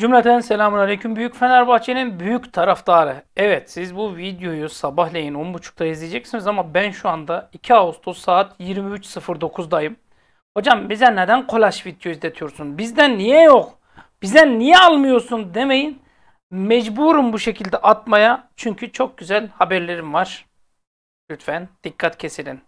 Cümleten selamun aleyküm. Büyük Fenerbahçe'nin büyük taraftarı. Evet siz bu videoyu sabahleyin 10.30'da izleyeceksiniz ama ben şu anda 2 Ağustos saat 23.09'dayım. Hocam bize neden kolaş video izletiyorsun? Bizden niye yok? Bizden niye almıyorsun demeyin. Mecburum bu şekilde atmaya. Çünkü çok güzel haberlerim var. Lütfen dikkat kesilin.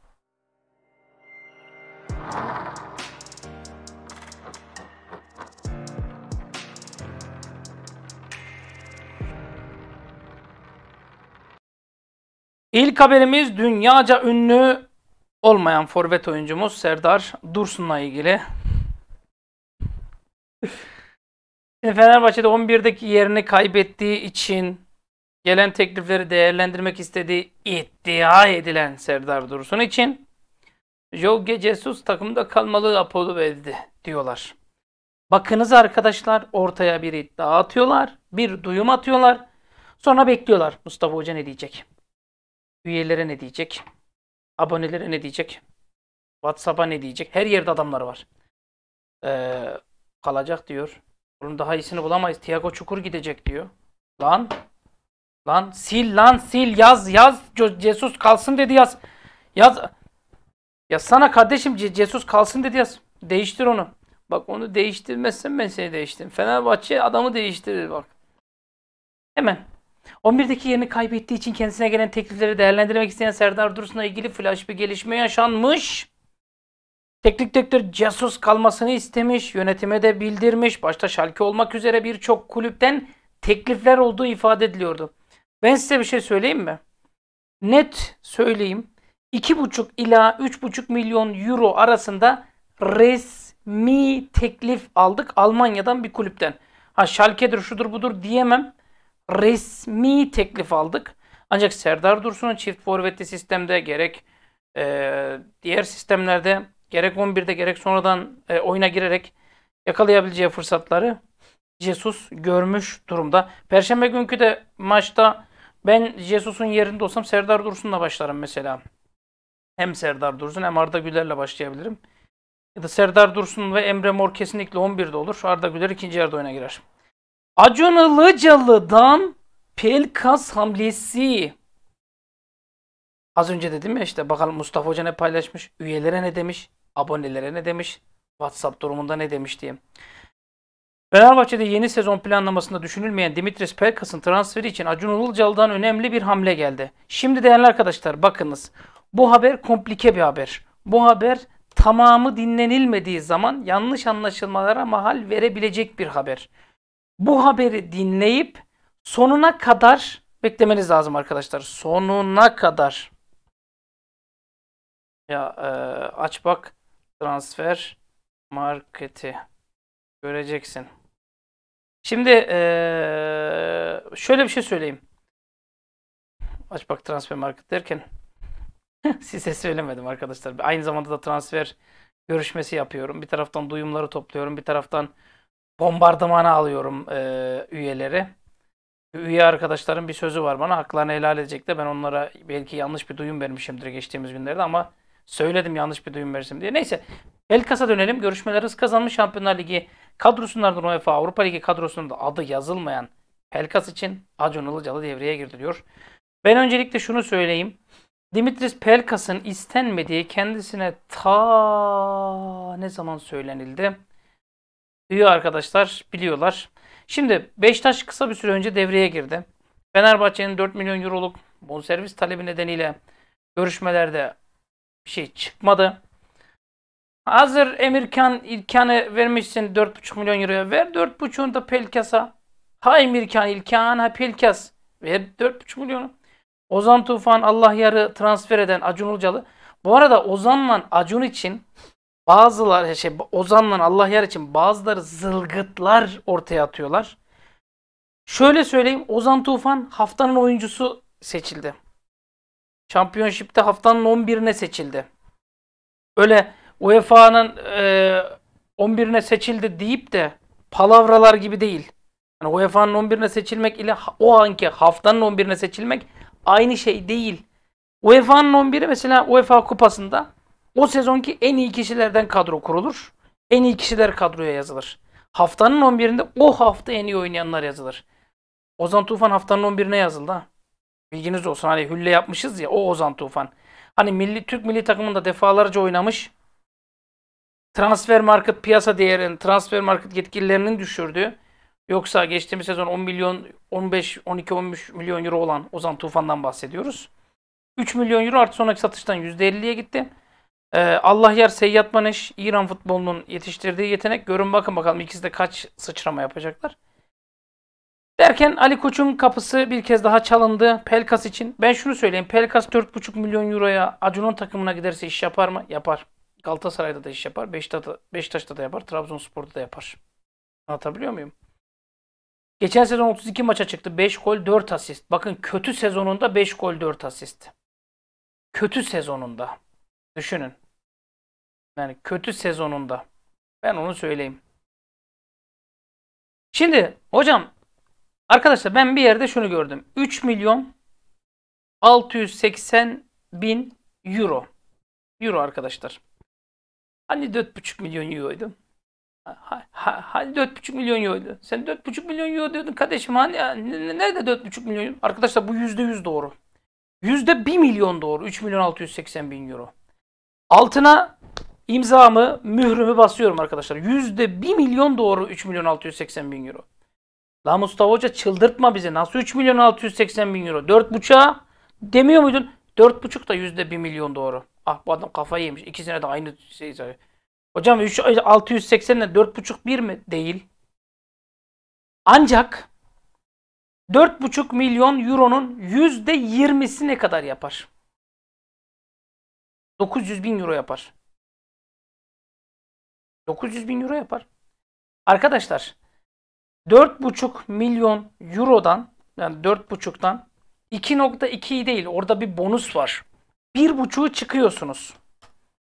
İlk haberimiz dünyaca ünlü olmayan forvet oyuncumuz Serdar Dursun'la ilgili. Fenerbahçe'de 11'deki yerini kaybettiği için gelen teklifleri değerlendirmek istediği iddia edilen Serdar Dursun için Jorge Jesus takımda kalmalı Apollo edildi diyorlar. Bakınız arkadaşlar ortaya bir iddia atıyorlar, bir duyum atıyorlar. Sonra bekliyorlar Mustafa Hoca ne diyecek. Üyelere ne diyecek? Abonelere ne diyecek? WhatsApp'a ne diyecek? Her yerde adamlar var. Ee, kalacak diyor. Bunun daha iyisini bulamayız. Tiago Çukur gidecek diyor. Lan. Lan sil lan sil yaz yaz. Jesus kalsın dedi yaz. Yaz. Yazsana kardeşim Jesus kalsın dedi yaz. Değiştir onu. Bak onu değiştirmezsen ben seni değiştiririm. Fenerbahçe adamı değiştirir bak. Hemen. 11'deki yerini kaybettiği için kendisine gelen teklifleri değerlendirmek isteyen Serdar Dursun'la ilgili flash bir gelişme yaşanmış. Teknik direktör casus kalmasını istemiş, yönetime de bildirmiş. Başta Şalke olmak üzere birçok kulüpten teklifler olduğu ifade ediliyordu. Ben size bir şey söyleyeyim mi? Net söyleyeyim. 2,5 ila 3,5 milyon euro arasında resmi teklif aldık Almanya'dan bir kulüpten. Ha Schalke'dir şudur budur diyemem resmi teklif aldık. Ancak Serdar Dursun'un çift forvetli sistemde gerek e, diğer sistemlerde gerek 11'de gerek sonradan e, oyuna girerek yakalayabileceği fırsatları Jesus görmüş durumda. Perşembe günkü de maçta ben Jesus'un yerinde olsam Serdar Dursun'la başlarım mesela. Hem Serdar Dursun hem Arda Güler'le başlayabilirim. Ya da Serdar Dursun ve Emre Mor kesinlikle 11'de olur. Arda Güler ikinci yarıda oyuna girer. Acun Ilıcalı'dan Pelkas hamlesi. Az önce dedim ya işte bakalım Mustafa Hoca ne paylaşmış, üyelere ne demiş, abonelere ne demiş, WhatsApp durumunda ne demiş diye. Fenerbahçe'de yeni sezon planlamasında düşünülmeyen Dimitris Pelkas'ın transferi için Acun Ilıcalı'dan önemli bir hamle geldi. Şimdi değerli arkadaşlar bakınız. Bu haber komplike bir haber. Bu haber tamamı dinlenilmediği zaman yanlış anlaşılmalara mahal verebilecek bir haber bu haberi dinleyip sonuna kadar beklemeniz lazım arkadaşlar. Sonuna kadar. Ya e, aç bak transfer marketi göreceksin. Şimdi e, şöyle bir şey söyleyeyim. Aç bak transfer market derken size söylemedim arkadaşlar. Aynı zamanda da transfer görüşmesi yapıyorum. Bir taraftan duyumları topluyorum. Bir taraftan bombardımana alıyorum e, üyeleri. Üye arkadaşların bir sözü var bana. Haklarını helal edecek de ben onlara belki yanlış bir duyum vermişimdir geçtiğimiz günlerde ama söyledim yanlış bir duyum vermişim diye. Neyse Belkas'a dönelim. Görüşmeler hız kazanmış Şampiyonlar Ligi kadrosundan UEFA Avrupa Ligi kadrosunda adı yazılmayan Pelkas için Acun Ilıcalı devreye girdi diyor. Ben öncelikle şunu söyleyeyim. Dimitris Pelkas'ın istenmediği kendisine ta ne zaman söylenildi? üye arkadaşlar biliyorlar. Şimdi Beşiktaş kısa bir süre önce devreye girdi. Fenerbahçe'nin 4 milyon euroluk bonservis talebi nedeniyle görüşmelerde bir şey çıkmadı. Hazır Emirkan İlkan'ı vermişsin 4,5 milyon euroya. Ver 4,5'unu da Pelkas'a. Hay Emirkan İlkan ha Pelkas. Ver 4,5 milyonu. Ozan Tufan Allah yarı transfer eden Acun Ilıcalı. Bu arada Ozan'la Acun için Bazılar şey ozanlar Allah yar için bazıları zılgıtlar ortaya atıyorlar. Şöyle söyleyeyim Ozan Tufan haftanın oyuncusu seçildi. Championship'te haftanın 11'ine seçildi. Öyle UEFA'nın e, 11'ine e, seçildi deyip de palavralar gibi değil. Yani UEFA'nın 11'ine seçilmek ile o anki haftanın 11'ine seçilmek aynı şey değil. UEFA'nın 11'i mesela UEFA kupasında o sezonki en iyi kişilerden kadro kurulur. En iyi kişiler kadroya yazılır. Haftanın 11'inde o hafta en iyi oynayanlar yazılır. Ozan Tufan haftanın 11'ine yazıldı Bilginiz olsun hani hülle yapmışız ya o Ozan Tufan. Hani milli Türk milli takımında defalarca oynamış. Transfer market piyasa değerinin, transfer market yetkililerinin düşürdü. Yoksa geçtiğimiz sezon 10 milyon, 15, 12, 13 milyon euro olan Ozan Tufan'dan bahsediyoruz. 3 milyon euro artı sonraki satıştan %50'ye gitti. Ee, Allah yer Seyyad Maneş İran futbolunun yetiştirdiği yetenek. Görün bakın bakalım ikisi de kaç sıçrama yapacaklar. Derken Ali Koç'un kapısı bir kez daha çalındı Pelkas için. Ben şunu söyleyeyim. Pelkas 4,5 milyon euroya Acun'un takımına giderse iş yapar mı? Yapar. Galatasaray'da da iş yapar. Beşiktaş'ta, Beşiktaş'ta da yapar. Trabzonspor'da da yapar. Anlatabiliyor muyum? Geçen sezon 32 maça çıktı. 5 gol 4 asist. Bakın kötü sezonunda 5 gol 4 asist. Kötü sezonunda. Düşünün. Yani kötü sezonunda. Ben onu söyleyeyim. Şimdi hocam arkadaşlar ben bir yerde şunu gördüm. 3 milyon 680 bin euro. Euro arkadaşlar. Hani 4,5 milyon euroydu. Hani 4,5 milyon euroydu. Sen 4,5 milyon euro diyordun kardeşim. Hani nerede 4,5 milyon? Arkadaşlar bu %100 doğru. %1 milyon doğru. 3 milyon 680 bin euro. Altına imzamı, mührümü basıyorum arkadaşlar. Yüzde bir milyon doğru 3 milyon 680 bin euro. La Mustafa Hoca çıldırtma bizi. Nasıl 3 milyon 680 bin euro? 4.5'a demiyor muydun? 4.5 da yüzde bir milyon doğru. Ah bu adam kafayı yemiş. İkisine de aynı şey söylüyor. Hocam 3, 680 ile 4.5 bir mi? Değil. Ancak 4.5 milyon euronun yüzde %20'si ne kadar yapar? 900 bin euro yapar. 900 bin euro yapar. Arkadaşlar 4,5 milyon eurodan yani 4,5'tan 2.2'yi değil orada bir bonus var. 1,5'u çıkıyorsunuz.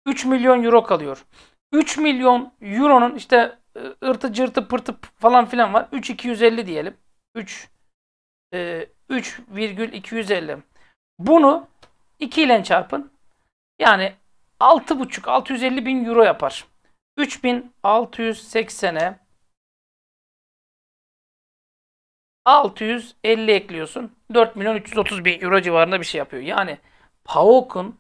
3 milyon euro kalıyor. 3 milyon euronun işte e, ırtı cırtı pırtı falan filan var. 3.250 diyelim. 3 e, 3,250. Bunu 2 ile çarpın. Yani 6,5 650 bin euro yapar. 3680'e 650 ekliyorsun. 4 milyon 330 bin euro civarında bir şey yapıyor. Yani PAOK'un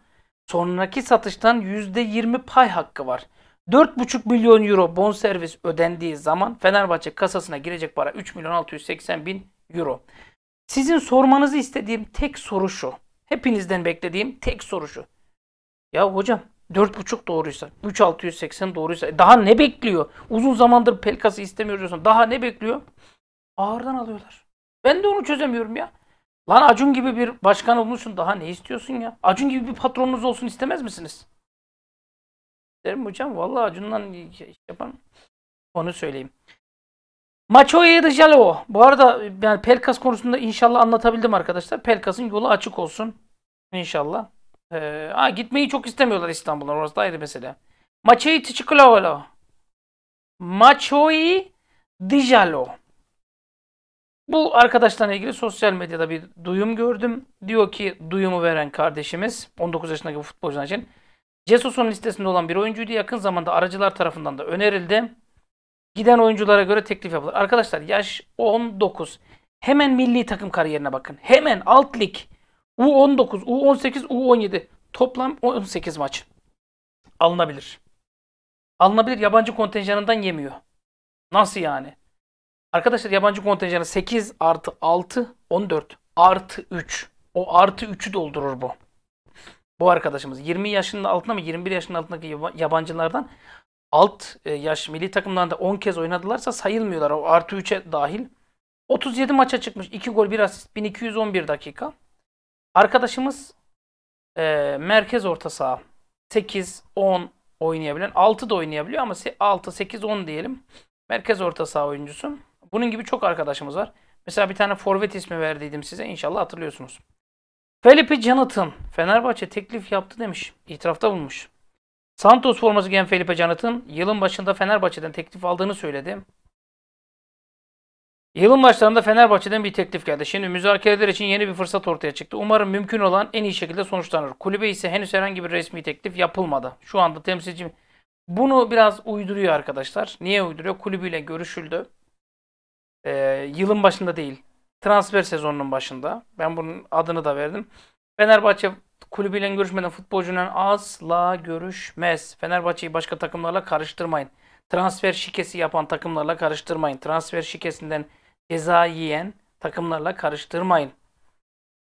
sonraki satıştan %20 pay hakkı var. 4,5 milyon euro bonservis ödendiği zaman Fenerbahçe kasasına girecek para 3 milyon 680 bin euro. Sizin sormanızı istediğim tek soru şu. Hepinizden beklediğim tek soru şu. Ya hocam 4.5 doğruysa, 3.680 doğruysa e, daha ne bekliyor? Uzun zamandır Pelkas'ı istemiyoruz diyorsun. Daha ne bekliyor? Ağırdan alıyorlar. Ben de onu çözemiyorum ya. Lan Acun gibi bir başkan olmuşsun daha ne istiyorsun ya? Acun gibi bir patronunuz olsun istemez misiniz? Derim hocam vallahi Acun'dan iş yapan onu söyleyeyim. Macho Erijalo. Bu arada e, yani Pelkas konusunda inşallah anlatabildim arkadaşlar. Pelkas'ın yolu açık olsun. İnşallah. Ee, ha, gitmeyi çok istemiyorlar İstanbul'dan. Orası da ayrı mesele. Maçei Tichikulovalo. Maçoi Dijalo. Bu arkadaşlarla ilgili sosyal medyada bir duyum gördüm. Diyor ki duyumu veren kardeşimiz 19 yaşındaki bu futbolcular için Jesus'un listesinde olan bir oyuncuydu. Yakın zamanda aracılar tarafından da önerildi. Giden oyunculara göre teklif yapılır. Arkadaşlar yaş 19. Hemen milli takım kariyerine bakın. Hemen alt lig. U19, U18, U17 toplam 18 maç alınabilir. Alınabilir yabancı kontenjanından yemiyor. Nasıl yani? Arkadaşlar yabancı kontenjanı 8 artı 6 14 artı 3. O artı 3'ü doldurur bu. Bu arkadaşımız 20 yaşının altına mı 21 yaşının altındaki yabancılardan alt e, yaş milli takımdan da 10 kez oynadılar,sa sayılmıyorlar. O artı 3'e dahil. 37 maça çıkmış. 2 gol 1 asist 1211 dakika. Arkadaşımız e, merkez orta saha 8, 10 oynayabilen 6 da oynayabiliyor ama 6, 8, 10 diyelim. Merkez orta saha oyuncusu. Bunun gibi çok arkadaşımız var. Mesela bir tane forvet ismi verdiydim size. İnşallah hatırlıyorsunuz. Felipe Canatın Fenerbahçe teklif yaptı demiş. İtirafta bulmuş. Santos forması giyen Felipe Canatın yılın başında Fenerbahçe'den teklif aldığını söyledi. Yılın başlarında Fenerbahçe'den bir teklif geldi. Şimdi müzakereler için yeni bir fırsat ortaya çıktı. Umarım mümkün olan en iyi şekilde sonuçlanır. Kulübe ise henüz herhangi bir resmi teklif yapılmadı. Şu anda temsilci bunu biraz uyduruyor arkadaşlar. Niye uyduruyor? Kulübüyle görüşüldü. Ee, yılın başında değil. Transfer sezonunun başında. Ben bunun adını da verdim. Fenerbahçe kulübüyle görüşmeden futbolcuyla asla görüşmez. Fenerbahçe'yi başka takımlarla karıştırmayın. Transfer şikesi yapan takımlarla karıştırmayın. Transfer şikesinden ceza yiyen takımlarla karıştırmayın.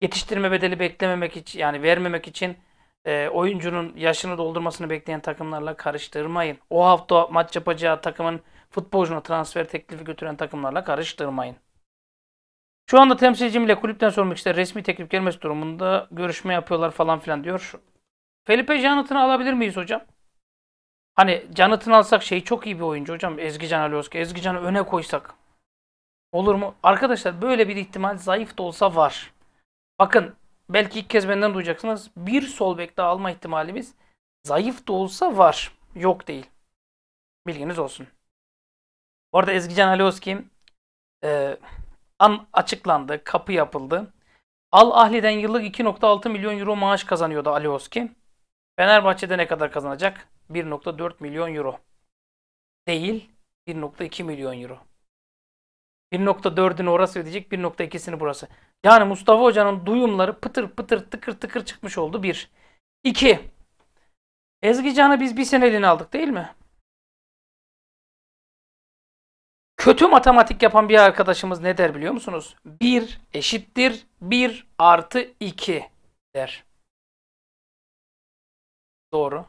Yetiştirme bedeli beklememek için yani vermemek için e, oyuncunun yaşını doldurmasını bekleyen takımlarla karıştırmayın. O hafta maç yapacağı takımın futbolcuna transfer teklifi götüren takımlarla karıştırmayın. Şu anda temsilcimle kulüpten sormak işte resmi teklif gelmesi durumunda görüşme yapıyorlar falan filan diyor. Felipe Janıt'ını alabilir miyiz hocam? Hani Janıt'ını alsak şey çok iyi bir oyuncu hocam. Ezgi Can Alioski. Ezgi Can'ı öne koysak. Olur mu? Arkadaşlar böyle bir ihtimal zayıf da olsa var. Bakın belki ilk kez benden duyacaksınız. Bir sol bek daha alma ihtimalimiz zayıf da olsa var. Yok değil. Bilginiz olsun. Bu arada Ezgican Alioski e, an açıklandı. Kapı yapıldı. Al Ahli'den yıllık 2.6 milyon euro maaş kazanıyordu Alioski. Fenerbahçe'de ne kadar kazanacak? 1.4 milyon euro. Değil 1.2 milyon euro. 1.4'ünü orası ödeyecek, 1.2'sini burası. Yani Mustafa Hoca'nın duyumları pıtır pıtır tıkır tıkır çıkmış oldu. 1. 2. Ezgi Can'ı biz bir seneliğine aldık değil mi? Kötü matematik yapan bir arkadaşımız ne der biliyor musunuz? 1 eşittir 1 artı 2 der. Doğru.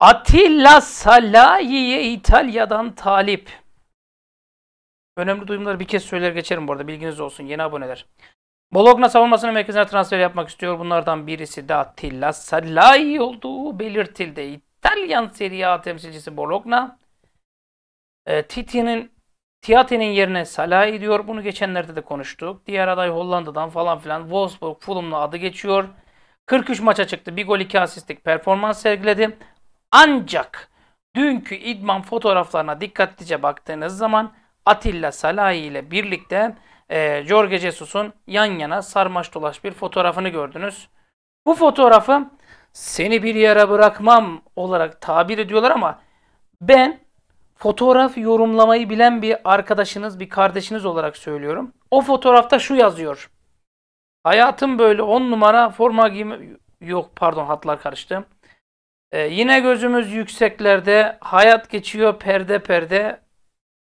Atilla Salayi'ye İtalya'dan talip. Önemli duyumları bir kez söyler geçerim bu arada. Bilginiz olsun yeni aboneler. Bologna savunmasının merkezine transfer yapmak istiyor. Bunlardan birisi de Attila Salai olduğu belirtildi. İtalyan Serie A temsilcisi Bologna. E, Titi'nin Tiat'inin yerine Salai diyor. Bunu geçenlerde de konuştuk. Diğer aday Hollanda'dan falan filan. Wolfsburg, Fulham'la adı geçiyor. 43 maça çıktı. Bir gol iki asistlik performans sergiledi. Ancak dünkü idman fotoğraflarına dikkatlice baktığınız zaman Atilla Salahi ile birlikte e, Jorge Jesus'un yan yana sarmaş dolaş bir fotoğrafını gördünüz. Bu fotoğrafı seni bir yere bırakmam olarak tabir ediyorlar ama ben fotoğraf yorumlamayı bilen bir arkadaşınız, bir kardeşiniz olarak söylüyorum. O fotoğrafta şu yazıyor. Hayatım böyle on numara forma giyme... Yok pardon hatlar karıştı. Ee, yine gözümüz yükseklerde, hayat geçiyor perde perde.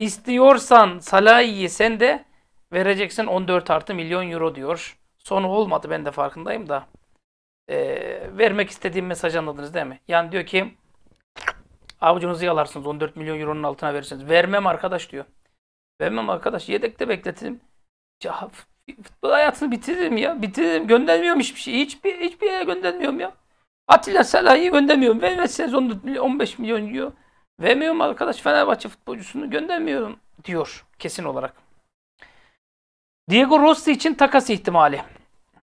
İstiyorsan Salah'iyi sen de vereceksin 14 artı milyon euro diyor. Sonu olmadı ben de farkındayım da. Ee, vermek istediğim mesajı anladınız değil mi? Yani diyor ki avucunuzu yalarsınız 14 milyon euronun altına verirsiniz. Vermem arkadaş diyor. Vermem arkadaş yedekte bekletirim. Ya, futbol hayatını bitiririm ya. Bitiririm. Göndermiyorum hiçbir şey. Hiçbir, hiçbir yere göndermiyorum ya. Atilla Salah'ı göndermiyorum. Vermezseniz 14 milyon, 15 milyon euro. Vermiyorum arkadaş Fenerbahçe futbolcusunu göndermiyorum diyor kesin olarak. Diego Rossi için takas ihtimali.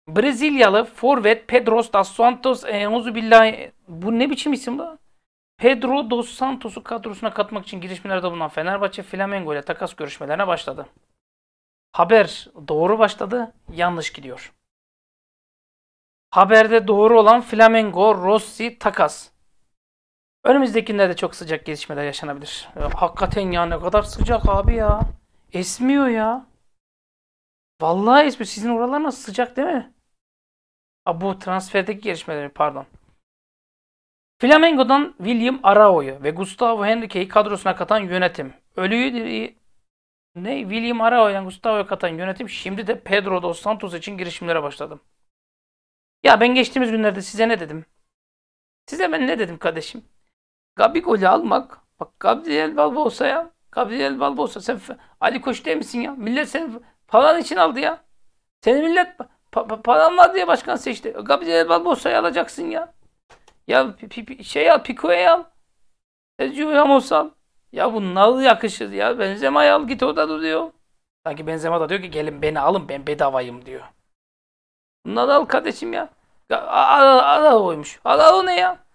Brezilyalı forvet Pedro dos Santos e, billahi bu ne biçim isim bu? Pedro dos Santos'u kadrosuna katmak için girişimlerde bulunan Fenerbahçe Flamengo ile takas görüşmelerine başladı. Haber doğru başladı, yanlış gidiyor. Haberde doğru olan Flamengo Rossi takas. Önümüzdeki de çok sıcak gelişmeler yaşanabilir. hakikaten ya ne kadar sıcak abi ya. Esmiyor ya. Vallahi esmiyor. Sizin oralar nasıl sıcak değil mi? Ha, bu transferdeki gelişmeleri pardon. Flamengo'dan William Arao'yu ve Gustavo Henrique'yi kadrosuna katan yönetim. Ölüyü ne William Arao'ya Gustavo'ya katan yönetim şimdi de Pedro dos Santos için girişimlere başladım. Ya ben geçtiğimiz günlerde size ne dedim? Size ben ne dedim kardeşim? Gabik Hoca almak. Bak Gabriel Barbosa ya. Gabriel Barbosa sen Ali Koç değil misin ya? Millet seni paran için aldı ya. senin millet pa pa paran var diye başkan seçti. Gabriel Barbosa'yı alacaksın ya. Ya pi pi şey al Pico'ya al. Sergio Ramos al. Ya bu nal yakışır ya. Benzema al git orada duruyor. Sanki Benzema da diyor ki gelin beni alın ben bedavayım diyor. Bunları al kardeşim ya. Ara, ara oymuş. Ara o ne ya?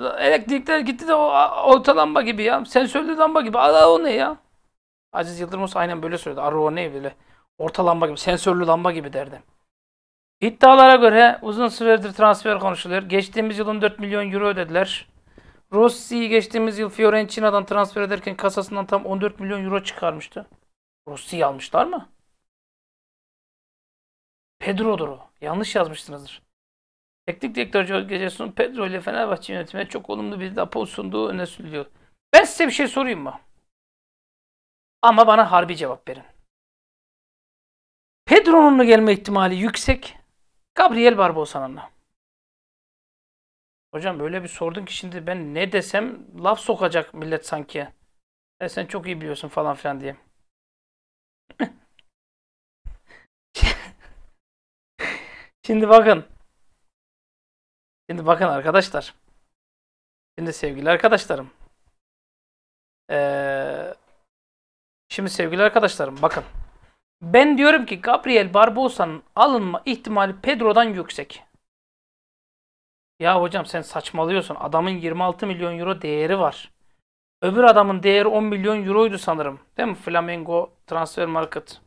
Elektrikler gitti de o orta lamba gibi ya. Sensörlü lamba gibi. Aro ne ya? Aziz Yıldırım olsa aynen böyle söyledi. Aro ne böyle. Orta lamba gibi. Sensörlü lamba gibi derdi. İddialara göre uzun süredir transfer konuşulur. Geçtiğimiz yıl 14 milyon euro ödediler. Rossi'yi geçtiğimiz yıl Fiorentina'dan transfer ederken kasasından tam 14 milyon euro çıkarmıştı. Rossi'yi almışlar mı? Pedro'dur o. Yanlış yazmışsınızdır. Teknik direktör Jorge Jesus'un Pedro ile Fenerbahçe yönetimine çok olumlu bir rapor sunduğu öne sürülüyor. Ben size bir şey sorayım mı? Ama bana harbi cevap verin. Pedro'nun gelme ihtimali yüksek. Gabriel Barbosa'nın Hocam böyle bir sordun ki şimdi ben ne desem laf sokacak millet sanki. E sen çok iyi biliyorsun falan filan diye. şimdi bakın. Şimdi bakın arkadaşlar. Şimdi sevgili arkadaşlarım. Ee, şimdi sevgili arkadaşlarım bakın. Ben diyorum ki Gabriel Barbosa'nın alınma ihtimali Pedro'dan yüksek. Ya hocam sen saçmalıyorsun. Adamın 26 milyon euro değeri var. Öbür adamın değeri 10 milyon euroydu sanırım. Değil mi? Flamengo Transfer Market.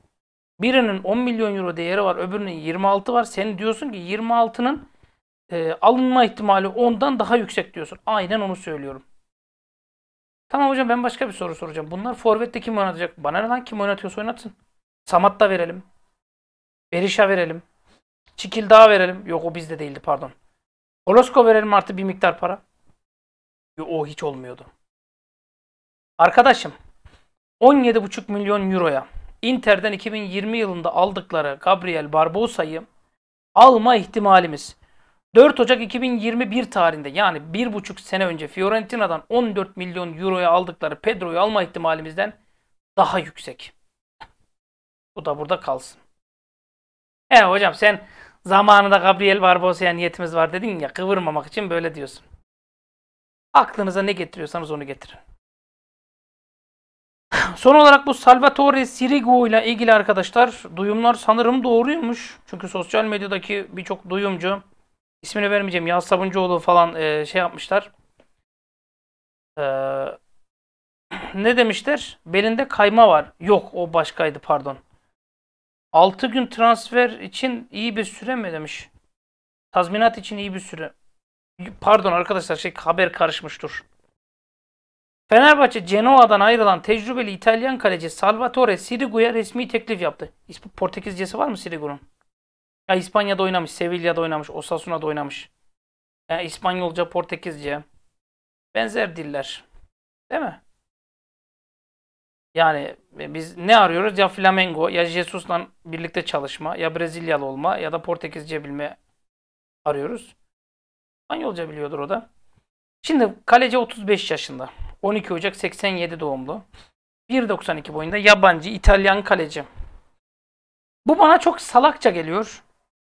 Birinin 10 milyon euro değeri var. Öbürünün 26 var. Sen diyorsun ki 26'nın e, alınma ihtimali ondan daha yüksek diyorsun. Aynen onu söylüyorum. Tamam hocam ben başka bir soru soracağım. Bunlar forvette kim oynatacak? Bana ne lan kim oynatıyorsa oynatsın. Samat da verelim. Berisha verelim. Çikil daha verelim. Yok o bizde değildi pardon. Olosko verelim artı bir miktar para. Yo, o hiç olmuyordu. Arkadaşım 17,5 milyon euroya Inter'den 2020 yılında aldıkları Gabriel Barbosa'yı alma ihtimalimiz 4 Ocak 2021 tarihinde yani 1,5 sene önce Fiorentina'dan 14 milyon euroya aldıkları Pedro'yu alma ihtimalimizden daha yüksek. Bu da burada kalsın. He hocam sen zamanında Gabriel Barbosa'ya niyetimiz var dedin ya kıvırmamak için böyle diyorsun. Aklınıza ne getiriyorsanız onu getirin. Son olarak bu Salvatore Sirigu ile ilgili arkadaşlar duyumlar sanırım doğruymuş. Çünkü sosyal medyadaki birçok duyumcu ismini vermeyeceğim. Yaz Sabuncuoğlu falan e, şey yapmışlar. E, ne demişler? Belinde kayma var. Yok o başkaydı pardon. 6 gün transfer için iyi bir süre mi demiş. Tazminat için iyi bir süre. Pardon arkadaşlar şey haber karışmıştır. Fenerbahçe Genoa'dan ayrılan tecrübeli İtalyan kaleci Salvatore Sirigu'ya resmi teklif yaptı. İsmi Portekizcesi var mı Sirigu'nun? Ya İspanya'da oynamış, Sevilla'da oynamış, Osasuna'da oynamış. Ya İspanyolca, Portekizce. Benzer diller. Değil mi? Yani e, biz ne arıyoruz? Ya Flamengo, ya Jesus'la birlikte çalışma, ya Brezilyalı olma, ya da Portekizce bilme arıyoruz. İspanyolca biliyordur o da. Şimdi kaleci 35 yaşında. 12 Ocak 87 doğumlu. 1.92 boyunda yabancı İtalyan kaleci. Bu bana çok salakça geliyor.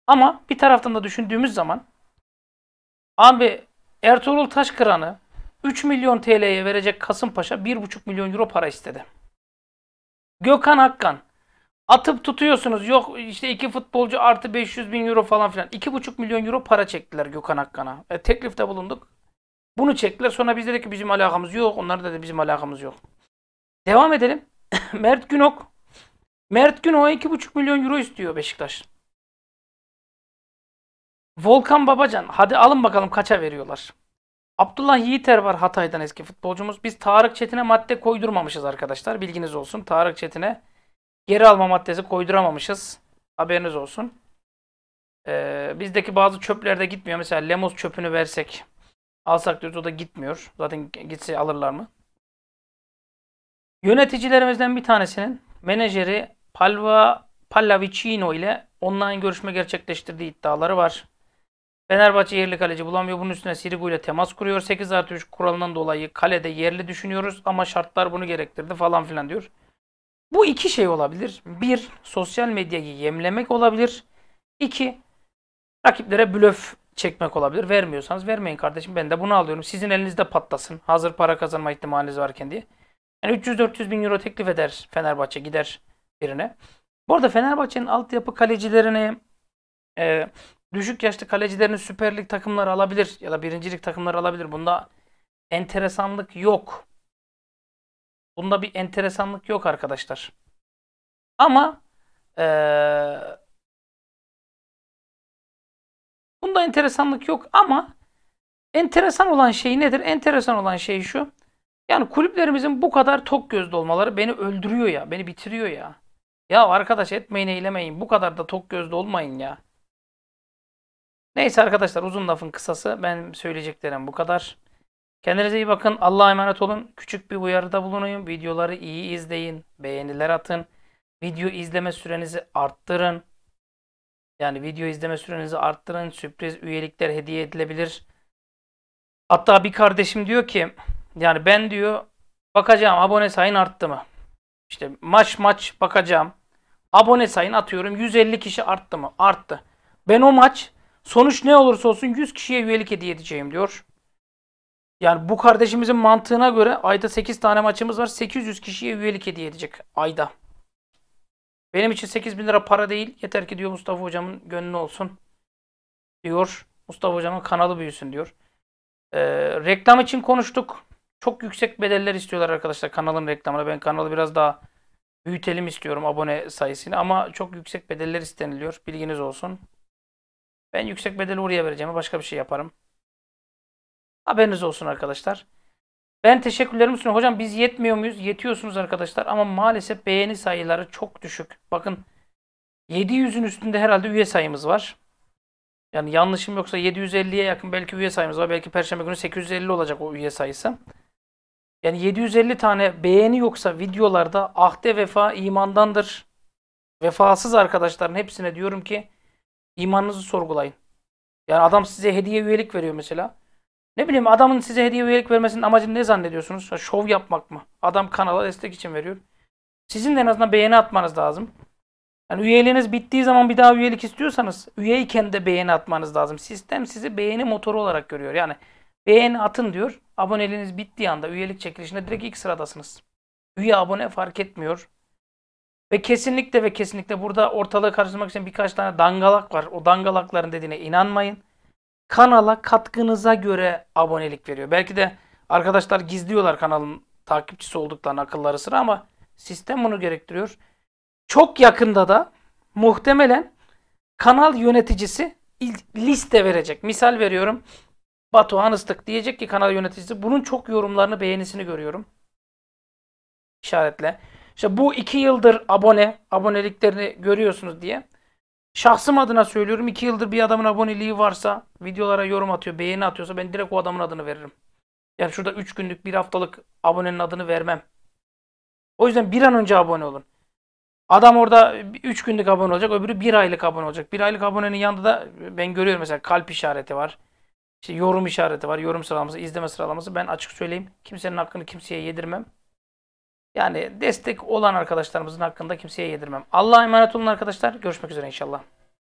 Ama bir taraftan da düşündüğümüz zaman abi Ertuğrul Taşkıran'ı 3 milyon TL'ye verecek Kasımpaşa 1,5 milyon euro para istedi. Gökhan Hakkan atıp tutuyorsunuz yok işte iki futbolcu artı 500 bin euro falan filan 2,5 milyon euro para çektiler Gökhan Hakkan'a. E, teklifte bulunduk. Bunu çektiler sonra biz dedik ki bizim alakamız yok. Onlar da dedi bizim alakamız yok. Devam edelim. Mert Günok Mert Günok'a 2,5 milyon euro istiyor Beşiktaş. Volkan Babacan. Hadi alın bakalım kaça veriyorlar. Abdullah Yiğiter var Hatay'dan eski futbolcumuz. Biz Tarık Çetin'e madde koydurmamışız arkadaşlar. Bilginiz olsun. Tarık Çetin'e geri alma maddesi koyduramamışız. Haberiniz olsun. Ee, bizdeki bazı çöplerde gitmiyor. Mesela Lemos çöpünü versek alsak diyoruz o da gitmiyor. Zaten gitse alırlar mı? Yöneticilerimizden bir tanesinin menajeri Palva Pallavicino ile online görüşme gerçekleştirdiği iddiaları var. Fenerbahçe yerli kaleci bulamıyor. Bunun üstüne Sirigu ile temas kuruyor. 8 artı 3 kuralından dolayı kalede yerli düşünüyoruz ama şartlar bunu gerektirdi falan filan diyor. Bu iki şey olabilir. Bir, sosyal medyayı yemlemek olabilir. İki, rakiplere blöf çekmek olabilir. Vermiyorsanız vermeyin kardeşim ben de bunu alıyorum. Sizin elinizde patlasın. Hazır para kazanma ihtimaliniz varken diye. Yani 300-400 bin euro teklif eder Fenerbahçe gider birine. Bu arada Fenerbahçe'nin altyapı kalecilerine e, düşük yaşlı kalecilerin Süper Lig takımları alabilir ya da birincilik takımları alabilir. Bunda enteresanlık yok. Bunda bir enteresanlık yok arkadaşlar. Ama ee, bunda enteresanlık yok ama enteresan olan şey nedir? Enteresan olan şey şu. Yani kulüplerimizin bu kadar tok gözlü olmaları beni öldürüyor ya. Beni bitiriyor ya. Ya arkadaş etmeyin eylemeyin. Bu kadar da tok gözlü olmayın ya. Neyse arkadaşlar uzun lafın kısası ben söyleyeceklerim bu kadar. Kendinize iyi bakın. Allah'a emanet olun. Küçük bir uyarıda bulunayım. Videoları iyi izleyin. Beğeniler atın. Video izleme sürenizi arttırın. Yani video izleme sürenizi arttırın. Sürpriz üyelikler hediye edilebilir. Hatta bir kardeşim diyor ki yani ben diyor bakacağım abone sayın arttı mı? İşte maç maç bakacağım. Abone sayın atıyorum 150 kişi arttı mı? Arttı. Ben o maç Sonuç ne olursa olsun 100 kişiye üyelik hediye edeceğim diyor. Yani bu kardeşimizin mantığına göre ayda 8 tane maçımız var. 800 kişiye üyelik hediye edecek ayda. Benim için 8 bin lira para değil. Yeter ki diyor Mustafa hocamın gönlü olsun. Diyor. Mustafa hocamın kanalı büyüsün diyor. Ee, reklam için konuştuk. Çok yüksek bedeller istiyorlar arkadaşlar kanalın reklamına. Ben kanalı biraz daha büyütelim istiyorum abone sayısını. Ama çok yüksek bedeller isteniliyor. Bilginiz olsun. Ben yüksek bedeli oraya vereceğim. Başka bir şey yaparım. Haberiniz olsun arkadaşlar. Ben teşekkürlerimi sunuyorum. Hocam biz yetmiyor muyuz? Yetiyorsunuz arkadaşlar. Ama maalesef beğeni sayıları çok düşük. Bakın 700'ün üstünde herhalde üye sayımız var. Yani yanlışım yoksa 750'ye yakın belki üye sayımız var. Belki perşembe günü 850 olacak o üye sayısı. Yani 750 tane beğeni yoksa videolarda ahde vefa imandandır. Vefasız arkadaşların hepsine diyorum ki İmanınızı sorgulayın. Yani adam size hediye üyelik veriyor mesela. Ne bileyim adamın size hediye üyelik vermesinin amacını ne zannediyorsunuz? Ha, şov yapmak mı? Adam kanala destek için veriyor. Sizin de en azından beğeni atmanız lazım. Yani üyeliğiniz bittiği zaman bir daha üyelik istiyorsanız üyeyken de beğeni atmanız lazım. Sistem sizi beğeni motoru olarak görüyor. Yani beğeni atın diyor. Aboneliğiniz bittiği anda üyelik çekilişinde direkt ilk sıradasınız. Üye abone fark etmiyor. Ve kesinlikle ve kesinlikle burada ortalığı karıştırmak için birkaç tane dangalak var. O dangalakların dediğine inanmayın. Kanala katkınıza göre abonelik veriyor. Belki de arkadaşlar gizliyorlar kanalın takipçisi olduklarını akılları sıra ama sistem bunu gerektiriyor. Çok yakında da muhtemelen kanal yöneticisi liste verecek. Misal veriyorum. Batuhan Istık diyecek ki kanal yöneticisi bunun çok yorumlarını beğenisini görüyorum. İşaretle. İşte bu iki yıldır abone, aboneliklerini görüyorsunuz diye. Şahsım adına söylüyorum. iki yıldır bir adamın aboneliği varsa, videolara yorum atıyor, beğeni atıyorsa ben direkt o adamın adını veririm. Yani şurada üç günlük, bir haftalık abonenin adını vermem. O yüzden bir an önce abone olun. Adam orada 3 günlük abone olacak, öbürü 1 aylık abone olacak. 1 aylık abonenin yanında da ben görüyorum mesela kalp işareti var. İşte yorum işareti var, yorum sıralaması, izleme sıralaması. Ben açık söyleyeyim, kimsenin hakkını kimseye yedirmem. Yani destek olan arkadaşlarımızın hakkında kimseye yedirmem. Allah'a emanet olun arkadaşlar. Görüşmek üzere inşallah.